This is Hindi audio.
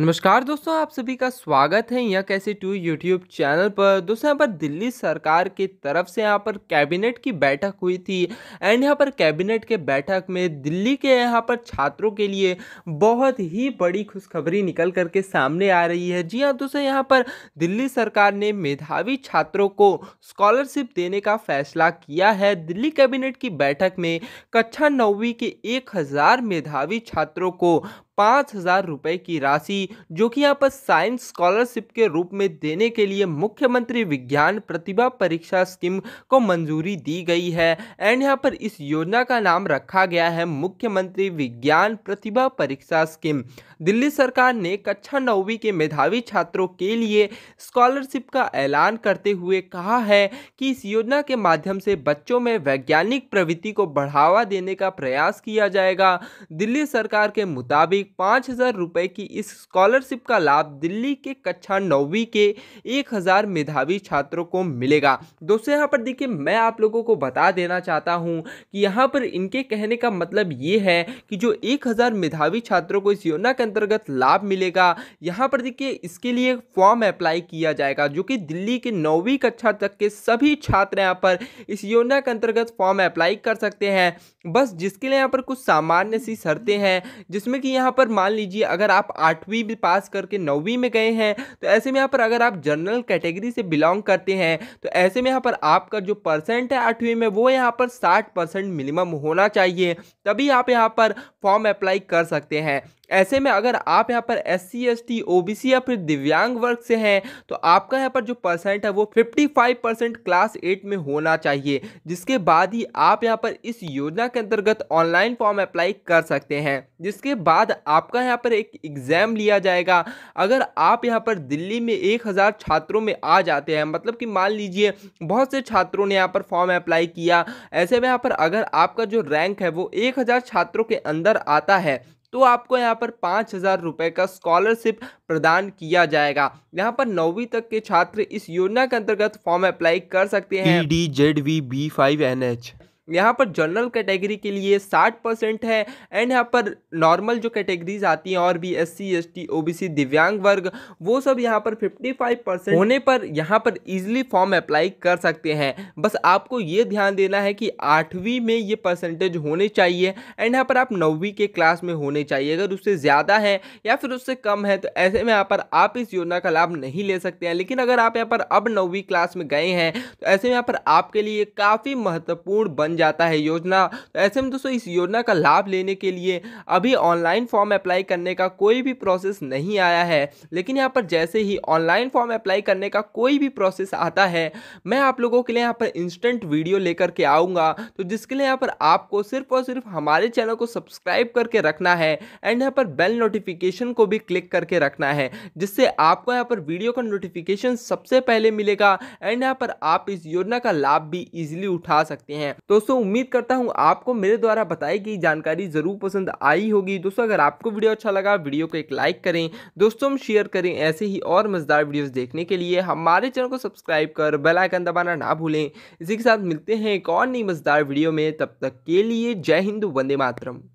नमस्कार दोस्तों आप सभी का स्वागत है यह कैसे टू यूट्यूब चैनल पर दोस्तों यहाँ पर दिल्ली सरकार की तरफ से यहाँ पर कैबिनेट की बैठक हुई थी एंड यहाँ पर कैबिनेट के बैठक में दिल्ली के यहाँ पर छात्रों के लिए बहुत ही बड़ी खुशखबरी निकल करके सामने आ रही है जी हाँ दोस्तों यहाँ पर दिल्ली सरकार ने मेधावी छात्रों को स्कॉलरशिप देने का फैसला किया है दिल्ली कैबिनेट की बैठक में कक्षा नौवीं के एक मेधावी छात्रों को पाँच हजार रुपये की राशि जो कि यहाँ पर साइंस स्कॉलरशिप के रूप में देने के लिए मुख्यमंत्री विज्ञान प्रतिभा परीक्षा स्कीम को मंजूरी दी गई है एंड यहाँ पर इस योजना का नाम रखा गया है मुख्यमंत्री विज्ञान प्रतिभा परीक्षा स्कीम दिल्ली सरकार ने कक्षा नौवीं के मेधावी छात्रों के लिए स्कॉलरशिप का ऐलान करते हुए कहा है कि इस योजना के माध्यम से बच्चों में वैज्ञानिक प्रवृत्ति को बढ़ावा देने का प्रयास किया जाएगा दिल्ली सरकार के मुताबिक पाँच हज़ार रुपये की इस स्कॉलरशिप का लाभ दिल्ली के कक्षा नौवीं के एक हज़ार मेधावी छात्रों को मिलेगा दोस्तों यहाँ पर देखिए मैं आप लोगों को बता देना चाहता हूँ कि यहाँ पर इनके कहने का मतलब ये है कि जो एक हज़ार मेधावी छात्रों को इस योजना के अंतर्गत लाभ मिलेगा यहाँ पर देखिए इसके लिए फॉर्म अप्लाई किया जाएगा जो कि दिल्ली के नौवीं कक्षा तक के सभी छात्र यहाँ पर इस योजना के अंतर्गत फॉर्म अप्लाई कर सकते हैं बस जिसके लिए यहाँ पर कुछ सामान्य सी शर्तें हैं जिसमें कि यहाँ पर मान लीजिए अगर आप आठवीं भी पास करके नौवीं में गए हैं तो ऐसे में यहाँ पर अगर आप जनरल कैटेगरी से बिलोंग करते हैं तो ऐसे में यहाँ पर आपका जो परसेंट है आठवीं में वो यहाँ पर साठ परसेंट मिनिमम होना चाहिए तभी आप यहाँ पर फॉर्म अप्लाई कर सकते हैं ऐसे में अगर आप यहाँ पर S C S T O B C या फिर दिव्यांग वर्ग से हैं तो आपका यहाँ पर जो परसेंट है वो 55 परसेंट क्लास एट में होना चाहिए जिसके बाद ही आप यहाँ पर इस योजना के अंतर्गत ऑनलाइन फॉर्म अप्लाई कर सकते हैं जिसके बाद आपका यहाँ पर एक एग्ज़ाम लिया जाएगा अगर आप यहाँ पर दिल्ली में एक हज़ार छात्रों में आ जाते हैं मतलब कि मान लीजिए बहुत से छात्रों ने यहाँ पर फॉर्म अप्लाई किया ऐसे में यहाँ पर अगर आपका जो रैंक है वो एक हज़ार छात्रों के अंदर आता है तो आपको यहाँ पर पाँच हज़ार रुपये का स्कॉलरशिप प्रदान किया जाएगा यहाँ पर नौवीं तक के छात्र इस योजना के अंतर्गत फॉर्म अप्लाई कर सकते हैं D Z V B five N H यहाँ पर जनरल कैटेगरी के लिए साठ परसेंट है एंड यहाँ पर नॉर्मल जो कैटेगरीज आती हैं और भी S C S T O B C दिव्यांग वर्ग वो सब यहाँ पर फिफ्टी फाइव परसेंट होने पर यहाँ पर ईजिली फॉर्म अप्लाई कर सकते हैं बस आपको ये ध्यान देना है कि आठवीं में ये परसेंटेज होने चाहिए एंड यहाँ पर आप नौवीं के क्लास में होने चाहिए अगर उससे ज़्यादा है या फिर उससे कम है तो ऐसे में यहाँ पर आप इस योजना का लाभ नहीं ले सकते हैं लेकिन अगर आप यहाँ पर अब नौवीं क्लास में गए हैं तो ऐसे में यहाँ पर आपके लिए काफ़ी महत्वपूर्ण बन जाता है योजना तो ऐसे में दोस्तों इस योजना का लाभ लेने के लिए अभी ऑनलाइन फॉर्म अप्लाई करने का कोई भी प्रोसेस नहीं आया है लेकिन यहाँ पर जैसे ही ऑनलाइन फॉर्म अप्लाई करने का कोई भी प्रोसेस आता है मैं आप लोगों के लिए यहाँ पर इंस्टेंट वीडियो लेकर के आऊँगा तो जिसके लिए यहाँ पर आपको सिर्फ और सिर्फ हमारे चैनल को सब्सक्राइब करके रखना है एंड यहाँ पर बेल नोटिफिकेशन को भी क्लिक करके रखना है जिससे आपको यहाँ पर वीडियो का नोटिफिकेशन सबसे पहले मिलेगा एंड यहाँ पर आप इस योजना का लाभ भी इजीली उठा सकते हैं तो दोस्तों उम्मीद करता हूँ आपको मेरे द्वारा बताई गई जानकारी ज़रूर पसंद आई होगी दोस्तों अगर आपको वीडियो अच्छा लगा वीडियो को एक लाइक करें दोस्तों हम शेयर करें ऐसे ही और मज़ेदार वीडियोस देखने के लिए हमारे चैनल को सब्सक्राइब कर बेलाइकन दबाना ना भूलें इसी के साथ मिलते हैं एक और नई मज़ेदार वीडियो में तब तक के लिए जय हिंद वंदे मातरम